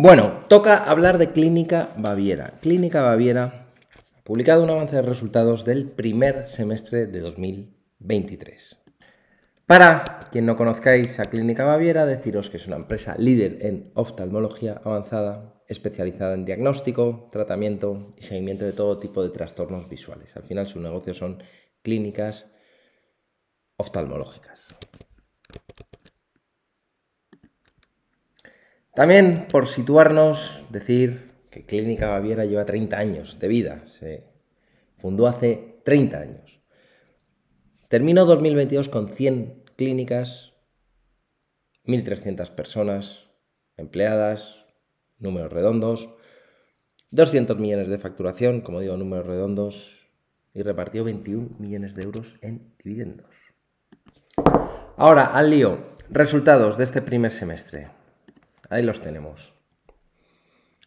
Bueno, toca hablar de Clínica Baviera. Clínica Baviera ha publicado un avance de resultados del primer semestre de 2023. Para quien no conozcáis a Clínica Baviera, deciros que es una empresa líder en oftalmología avanzada, especializada en diagnóstico, tratamiento y seguimiento de todo tipo de trastornos visuales. Al final su negocio son clínicas oftalmológicas. También, por situarnos, decir que Clínica Baviera lleva 30 años de vida. Se fundó hace 30 años. Terminó 2022 con 100 clínicas, 1.300 personas empleadas, números redondos, 200 millones de facturación, como digo, números redondos, y repartió 21 millones de euros en dividendos. Ahora, al lío, resultados de este primer semestre. Ahí los tenemos.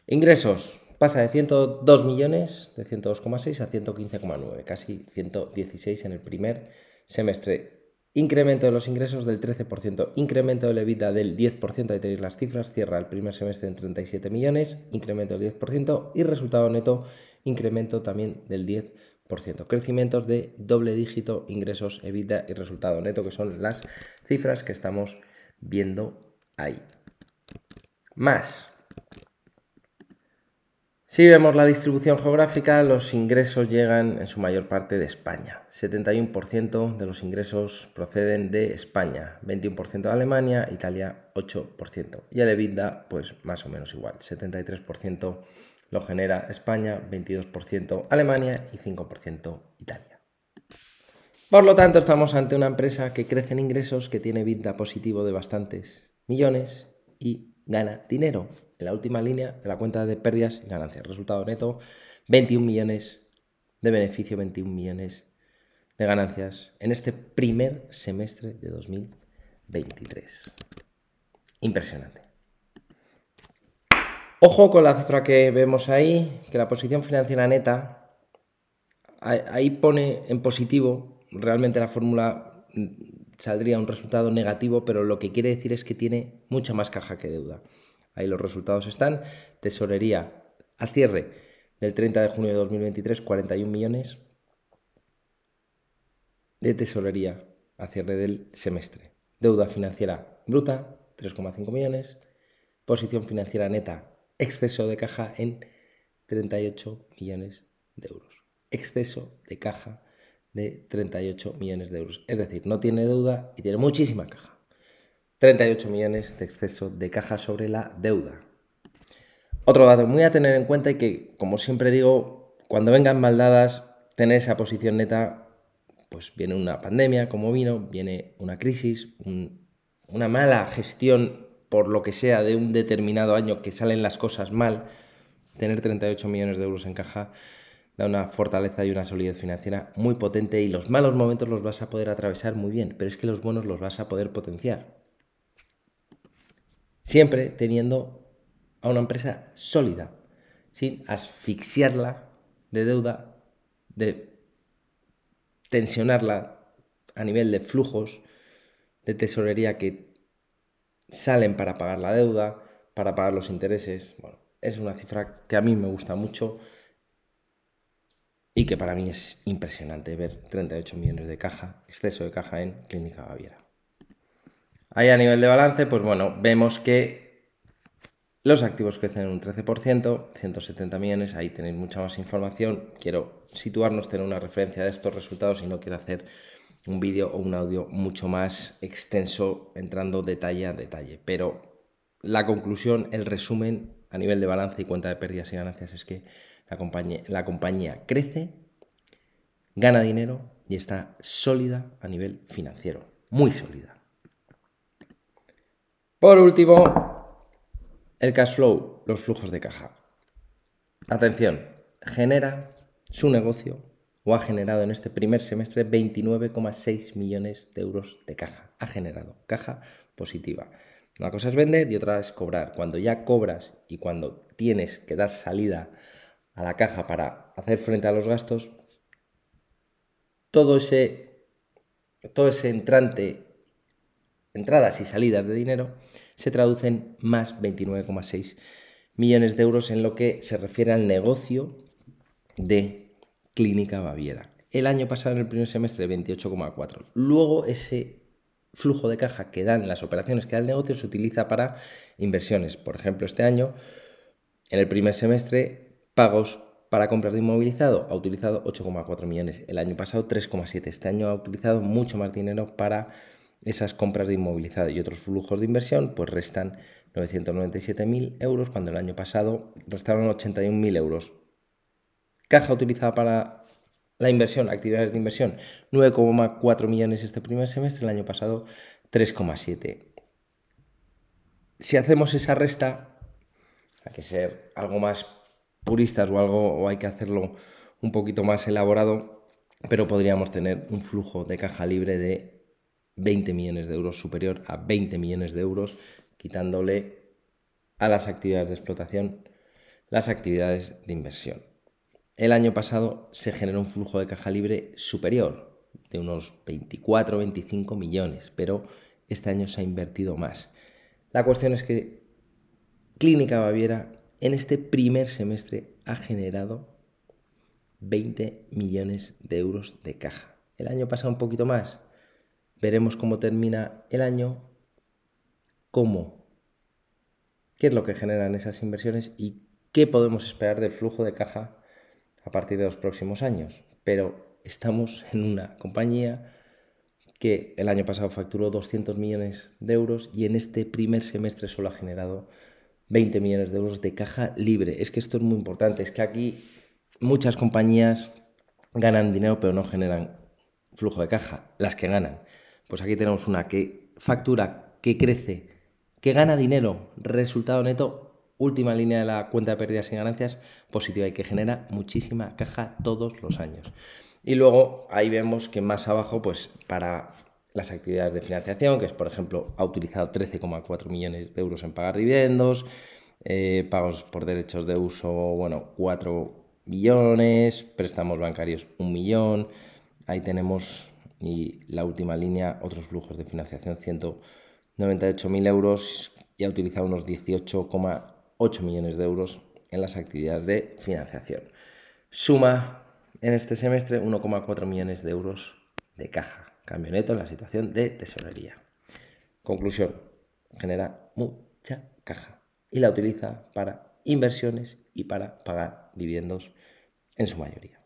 Ingresos. Pasa de 102 millones, de 102,6 a 115,9, casi 116 en el primer semestre. Incremento de los ingresos del 13%, incremento de la EBITDA del 10%, ahí tenéis las cifras, cierra el primer semestre en 37 millones, incremento del 10% y resultado neto, incremento también del 10%. Crecimientos de doble dígito, ingresos, EBITDA y resultado neto, que son las cifras que estamos viendo ahí más. Si vemos la distribución geográfica, los ingresos llegan en su mayor parte de España. 71% de los ingresos proceden de España, 21% de Alemania, Italia 8%. Y el EBITDA, pues más o menos igual. 73% lo genera España, 22% Alemania y 5% Italia. Por lo tanto, estamos ante una empresa que crece en ingresos, que tiene EBITDA positivo de bastantes millones y gana dinero. En la última línea de la cuenta de pérdidas y ganancias. Resultado neto, 21 millones de beneficio, 21 millones de ganancias en este primer semestre de 2023. Impresionante. Ojo con la cifra que vemos ahí, que la posición financiera neta, ahí pone en positivo realmente la fórmula saldría un resultado negativo, pero lo que quiere decir es que tiene mucha más caja que deuda. Ahí los resultados están. Tesorería al cierre del 30 de junio de 2023, 41 millones de tesorería a cierre del semestre. Deuda financiera bruta, 3,5 millones. Posición financiera neta, exceso de caja en 38 millones de euros. Exceso de caja de 38 millones de euros. Es decir, no tiene deuda y tiene muchísima caja. 38 millones de exceso de caja sobre la deuda. Otro dato muy a tener en cuenta y que, como siempre digo, cuando vengan maldadas, tener esa posición neta, pues viene una pandemia como vino, viene una crisis, una mala gestión por lo que sea de un determinado año que salen las cosas mal, tener 38 millones de euros en caja una fortaleza y una solidez financiera muy potente y los malos momentos los vas a poder atravesar muy bien, pero es que los buenos los vas a poder potenciar. Siempre teniendo a una empresa sólida, sin asfixiarla de deuda, de tensionarla a nivel de flujos de tesorería que salen para pagar la deuda, para pagar los intereses. Bueno, es una cifra que a mí me gusta mucho y que para mí es impresionante ver 38 millones de caja, exceso de caja en Clínica Baviera. Ahí a nivel de balance, pues bueno, vemos que los activos crecen un 13%, 170 millones, ahí tenéis mucha más información. Quiero situarnos, tener una referencia de estos resultados y no quiero hacer un vídeo o un audio mucho más extenso entrando detalle a detalle. Pero la conclusión, el resumen a nivel de balance y cuenta de pérdidas y ganancias es que la compañía, la compañía crece, gana dinero y está sólida a nivel financiero. Muy sólida. Por último, el cash flow, los flujos de caja. Atención, genera su negocio o ha generado en este primer semestre 29,6 millones de euros de caja. Ha generado caja positiva. Una cosa es vender y otra es cobrar. Cuando ya cobras y cuando tienes que dar salida a la caja para hacer frente a los gastos, todo ese, todo ese entrante, entradas y salidas de dinero, se traducen más 29,6 millones de euros en lo que se refiere al negocio de Clínica Baviera. El año pasado, en el primer semestre, 28,4. Luego ese flujo de caja que dan las operaciones que da el negocio se utiliza para inversiones. Por ejemplo, este año, en el primer semestre, Pagos para compras de inmovilizado ha utilizado 8,4 millones el año pasado, 3,7 este año ha utilizado mucho más dinero para esas compras de inmovilizado y otros flujos de inversión, pues restan 997.000 euros cuando el año pasado restaron 81.000 euros. Caja utilizada para la inversión, actividades de inversión, 9,4 millones este primer semestre, el año pasado 3,7. Si hacemos esa resta, hay que ser algo más puristas o algo, o hay que hacerlo un poquito más elaborado, pero podríamos tener un flujo de caja libre de 20 millones de euros, superior a 20 millones de euros, quitándole a las actividades de explotación las actividades de inversión. El año pasado se generó un flujo de caja libre superior, de unos 24 25 millones, pero este año se ha invertido más. La cuestión es que Clínica Baviera en este primer semestre ha generado 20 millones de euros de caja. El año pasado un poquito más. Veremos cómo termina el año, cómo, qué es lo que generan esas inversiones y qué podemos esperar del flujo de caja a partir de los próximos años. Pero estamos en una compañía que el año pasado facturó 200 millones de euros y en este primer semestre solo ha generado 20 millones de euros de caja libre. Es que esto es muy importante, es que aquí muchas compañías ganan dinero pero no generan flujo de caja, las que ganan. Pues aquí tenemos una que factura, que crece, que gana dinero, resultado neto última línea de la cuenta de pérdidas y ganancias positiva y que genera muchísima caja todos los años. Y luego ahí vemos que más abajo, pues para las actividades de financiación, que es, por ejemplo, ha utilizado 13,4 millones de euros en pagar dividendos, eh, pagos por derechos de uso, bueno, 4 millones, préstamos bancarios 1 millón, ahí tenemos, y la última línea, otros flujos de financiación, 198.000 euros, y ha utilizado unos 18,8 millones de euros en las actividades de financiación. Suma en este semestre 1,4 millones de euros de caja camioneta en la situación de tesorería. Conclusión, genera mucha caja y la utiliza para inversiones y para pagar dividendos en su mayoría.